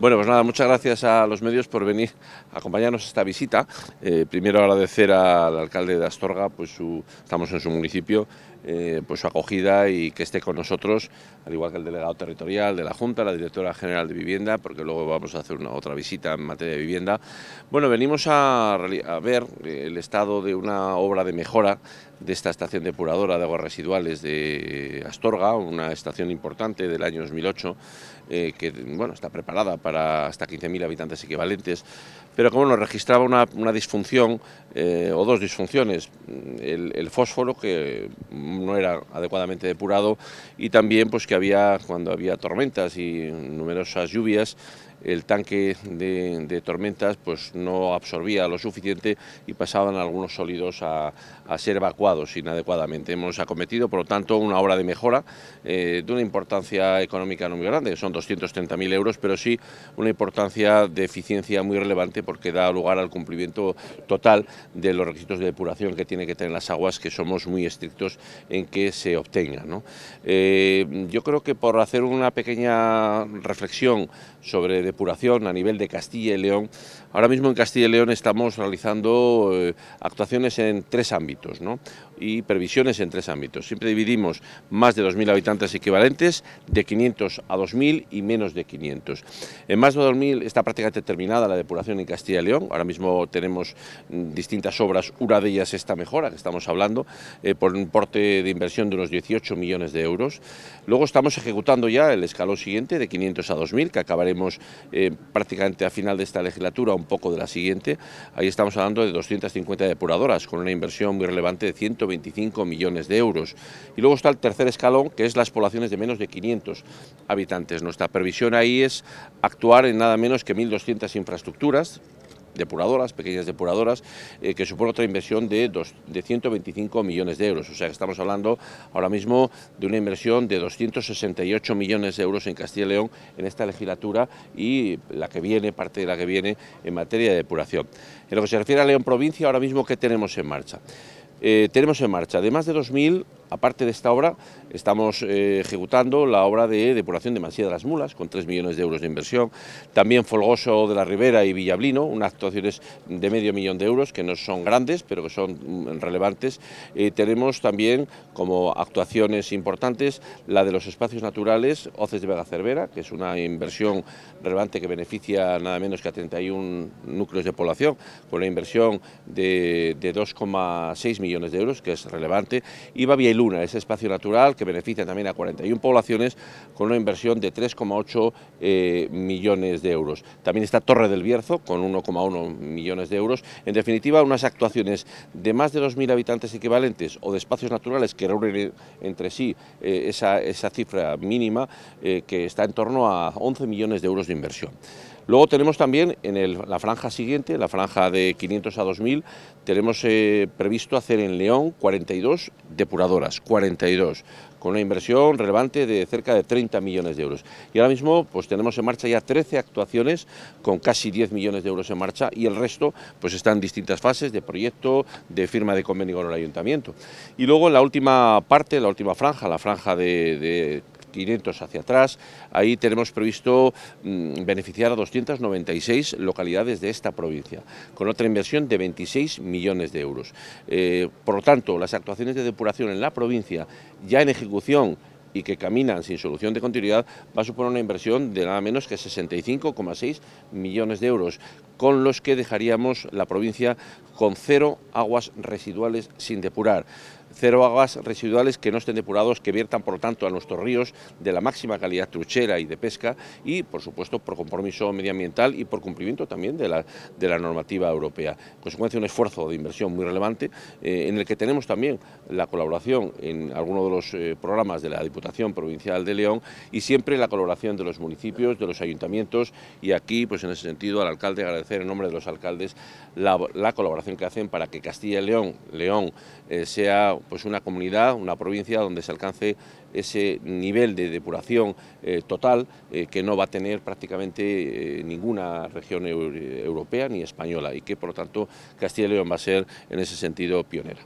Bueno, pues nada, muchas gracias a los medios por venir a acompañarnos a esta visita. Eh, primero agradecer al alcalde de Astorga, pues estamos en su municipio, eh, pues su acogida y que esté con nosotros, al igual que el delegado territorial de la Junta, la directora general de vivienda, porque luego vamos a hacer una otra visita en materia de vivienda. Bueno, venimos a, ver eh, el estado de una obra de mejora de esta estación depuradora de aguas residuales de Astorga, una estación importante del año 2008, eh, que bueno, está preparada para hasta 15.000 habitantes equivalentes, pero como nos registraba una, disfunción o dos disfunciones, el fósforo que no era adecuadamente depurado y también pues que había, cuando había tormentas y numerosas lluvias, el tanque de, tormentas pues no absorbía lo suficiente y pasaban algunos sólidos a, ser evacuados inadecuadamente. Hemos acometido, por lo tanto, una obra de mejora eh, de una importancia económica no muy grande, son 230.000 euros, pero sí una importancia de eficiencia muy relevante porque da lugar al cumplimiento total de los requisitos de depuración que tiene que tener las aguas, que somos muy estrictos en que se obtengan. ¿no? Eh, yo creo que por hacer una pequeña reflexión sobre depuración a nivel de Castilla y León. Ahora mismo en Castilla y León estamos realizando eh, actuaciones en tres ámbitos ¿no? y previsiones en tres ámbitos. Siempre dividimos más de 2.000 habitantes equivalentes, de 500 a 2.000 y menos de 500. En más de 2.000 está prácticamente terminada la depuración en Castilla y León. Ahora mismo tenemos mm, distintas obras, una de ellas esta mejora que estamos hablando, eh, por un importe de inversión de unos 18 millones de euros. Luego estamos ejecutando ya el escalón siguiente de 500 a 2.000, que acabaremos eh, prácticamente a final de esta legislatura, un poco de la siguiente. Ahí estamos hablando de 250 depuradoras, con una inversión muy relevante de 125 millones de euros. Y luego está el tercer escalón, que es las poblaciones de menos de 500 habitantes. Nuestra previsión ahí es actuar en nada menos que 1.200 infraestructuras, depuradoras, pequeñas depuradoras, eh, que supone otra inversión de, de 125 millones de euros. O sea que estamos hablando ahora mismo de una inversión de 268 millones de euros en Castilla y León en esta legislatura y la que viene, parte de la que viene en materia de depuración. En lo que se refiere a León Provincia, ahora mismo, ¿qué tenemos en marcha? Eh, tenemos en marcha, de más de 2.000 Aparte de esta obra, estamos eh, ejecutando la obra de depuración de Mansilla de las Mulas, con 3 millones de euros de inversión. También Folgoso de la Ribera y Villablino, unas actuaciones de medio millón de euros, que no son grandes, pero que son mm, relevantes. Eh, tenemos también como actuaciones importantes la de los espacios naturales Oces de Vega Cervera, que es una inversión relevante que beneficia nada menos que a 31 núcleos de población, con una inversión de, 2,6 millones de euros, que es relevante. Y una ese espacio natural que beneficia también a 41 poblaciones con una inversión de 3,8 eh, millones de euros. También está Torre del Bierzo con 1,1 millones de euros. En definitiva, unas actuaciones de más de 2.000 habitantes equivalentes o de espacios naturales que reúnen entre sí eh, esa, cifra mínima eh, que está en torno a 11 millones de euros de inversión. Luego tenemos también en la franja siguiente, la franja de 500 a 2000, tenemos eh, previsto hacer en León 42 depuradoras, 42, con una inversión relevante de cerca de 30 millones de euros. Y ahora mismo pues tenemos en marcha ya 13 actuaciones con casi 10 millones de euros en marcha y el resto pues está en distintas fases de proyecto, de firma de convenio con el ayuntamiento. Y luego en la última parte, la última franja, la franja de 500 hacia atrás. Ahí tenemos previsto mm, beneficiar a 296 localidades de esta provincia, con otra inversión de 26 millones de euros. Eh, por lo tanto, las actuaciones de depuración en la provincia, ya en ejecución, y que caminan sin solución de continuidad va a suponer una inversión de nada menos que 65,6 millones de euros, con los que dejaríamos la provincia con cero aguas residuales sin depurar cero aguas residuales que no estén depurados, que viertan por lo tanto a nuestros ríos de la máxima calidad truchera y de pesca y por supuesto por compromiso medioambiental y por cumplimiento también de la, de la normativa europea. En consecuencia un esfuerzo de inversión muy relevante eh, en el que tenemos también la colaboración en alguno de los eh, programas de la Diputación Provincial de León y siempre la colaboración de los municipios, de los ayuntamientos y aquí pues en ese sentido al alcalde agradecer en nombre de los alcaldes la, colaboración que hacen para que Castilla y León, León eh, sea pues una comunidad, una provincia donde se alcance ese nivel de depuración eh, total eh, que no va a tener prácticamente eh, ninguna región europea ni española y que por lo tanto Castilla y León va a ser en ese sentido pionera.